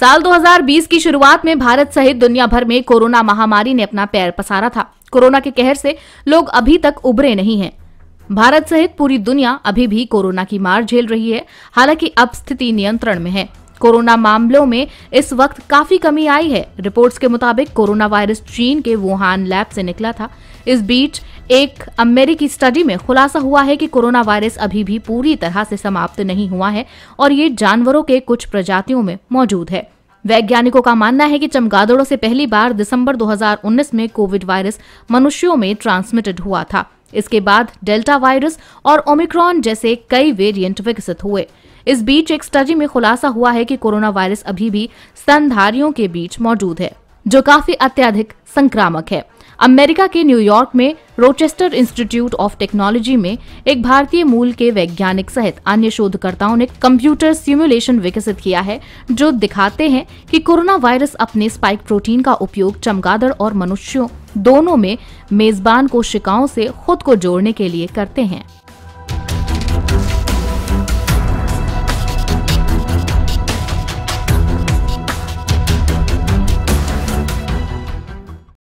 साल 2020 की शुरुआत में भारत सहित दुनिया भर में कोरोना महामारी ने अपना पैर पसारा था कोरोना के कहर से लोग अभी तक उभरे नहीं हैं भारत सहित पूरी दुनिया अभी भी कोरोना की मार झेल रही है हालांकि अब स्थिति नियंत्रण में है कोरोना मामलों में इस वक्त काफी कमी आई है रिपोर्ट्स के मुताबिक कोरोना वायरस चीन के वुहान लैब से निकला था इस बीच एक अमेरिकी स्टडी में खुलासा हुआ है कि कोरोना वायरस अभी भी पूरी तरह से समाप्त नहीं हुआ है और ये जानवरों के कुछ प्रजातियों में मौजूद है वैज्ञानिकों का मानना है कि चमगादड़ों से पहली बार दिसंबर 2019 में कोविड वायरस मनुष्यों में ट्रांसमिटेड हुआ था इसके बाद डेल्टा वायरस और ओमिक्रॉन जैसे कई वेरिएंट विकसित हुए इस बीच एक स्टडी में खुलासा हुआ है कि कोरोना वायरस अभी भी स्तनधारियों के बीच मौजूद है जो काफी अत्यधिक संक्रामक है अमेरिका के न्यूयॉर्क में रोचेस्टर इंस्टीट्यूट ऑफ टेक्नोलॉजी में एक भारतीय मूल के वैज्ञानिक सहित अन्य शोधकर्ताओं ने कंप्यूटर सिमुलेशन विकसित किया है जो दिखाते हैं कि कोरोना वायरस अपने स्पाइक प्रोटीन का उपयोग चमगादड़ और मनुष्यों दोनों में मेजबान कोशिकाओं से खुद को जोड़ने के लिए करते हैं